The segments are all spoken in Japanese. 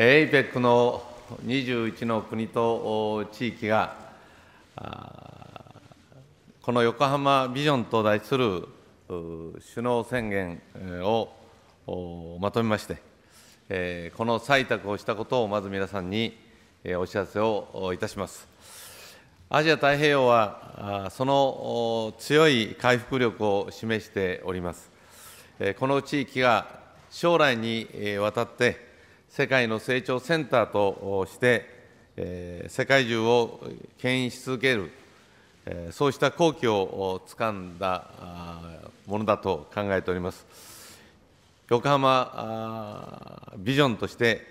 APEC の21の国と地域が、この横浜ビジョンと題する首脳宣言をまとめまして、この採択をしたことをまず皆さんにお知らせをいたします。アジア太平洋はその強い回復力を示しております。この地域が将来にわたって世界の成長センターとして、え世界中を牽引し続ける、えそうした好機をつかんだものだと考えております。横浜ビジョンとして、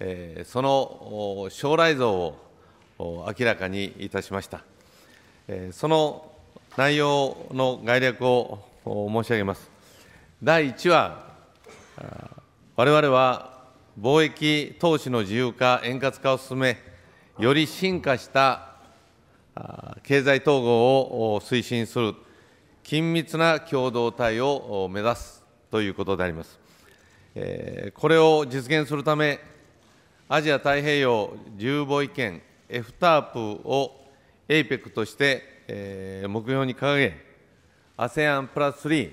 えその将来像を明らかにいたしました。その内容の概略を申し上げます。第1は、我々は貿易投資の自由化、円滑化を進め、より進化した経済統合を推進する、緊密な共同体を目指すということであります。これを実現するため、アジア太平洋自由貿易圏 FTAP を APEC として目標に掲げ、ASEAN プラス3、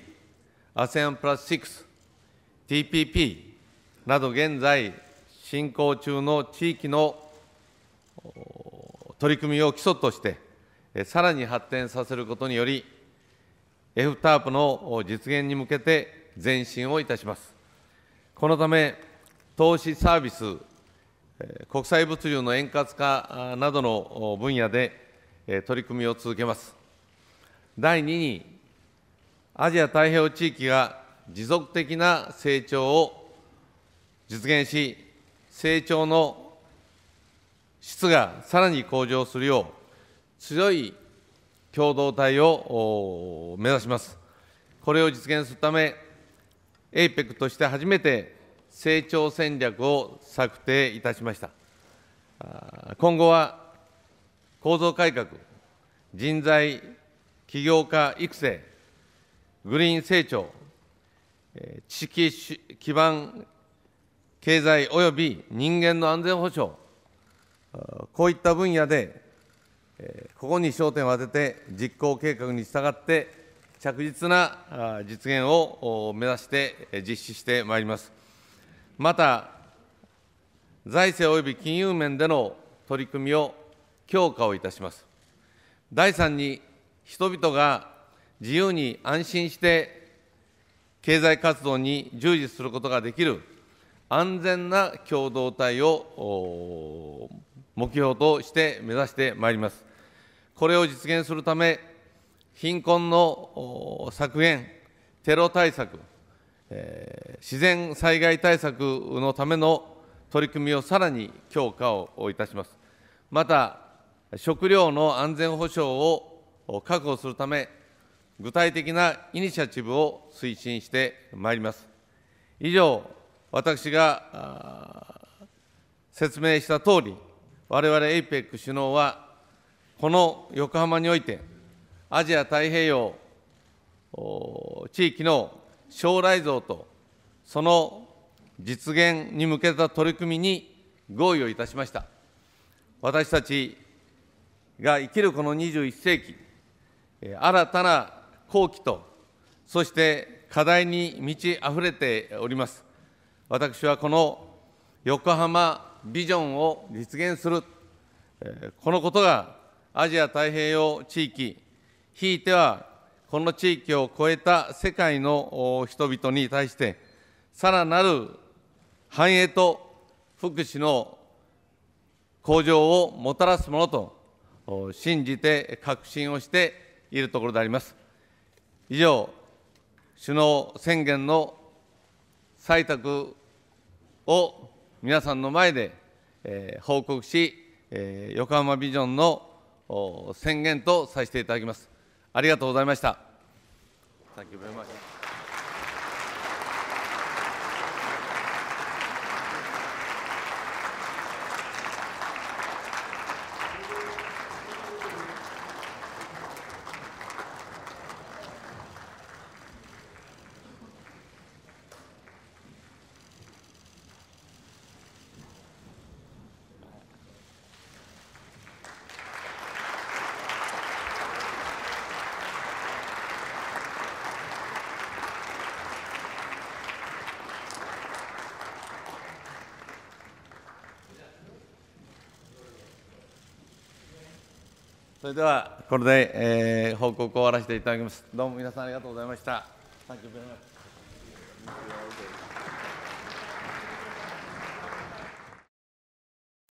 ASEAN プラス6、TPP、など現在進行中の地域の取り組みを基礎としてさらに発展させることにより f タープの実現に向けて前進をいたしますこのため投資サービス国際物流の円滑化などの分野で取り組みを続けます第2にアジア太平洋地域が持続的な成長を実現し、成長の質がさらに向上するよう、強い共同体を目指します。これを実現するため、APEC として初めて成長戦略を策定いたしました。今後は構造改革、人材、起業家育成、グリーン成長、知識基盤経済及び人間の安全保障、こういった分野で、ここに焦点を当てて、実行計画に従って、着実な実現を目指して実施してまいります。また、財政及び金融面での取り組みを強化をいたします。第三に、人々が自由に安心して経済活動に従事することができる安全な共同体を目標として目指してまいります。これを実現するため、貧困の削減、テロ対策、え自然災害対策のための取り組みをさらに強化をいたします。また、食料の安全保障を確保するため、具体的なイニシアチブを推進してまいります。以上、私が説明したとおり、我々 APEC 首脳は、この横浜において、アジア太平洋地域の将来像と、その実現に向けた取り組みに合意をいたしました。私たちが生きるこの21世紀、新たな好機と、そして課題に満ち溢れております。私はこの横浜ビジョンを実現する、このことがアジア太平洋地域、ひいてはこの地域を超えた世界の人々に対して、さらなる繁栄と福祉の向上をもたらすものと信じて確信をしているところであります。以上、首脳宣言の採択を皆さんの前で、えー、報告し、えー、横浜ビジョンの宣言とさせていただきます。ありがとうございました。それではこれで、えー、報告を終わらせていただきます。どうも皆さんありがとうございました。Thank much. you very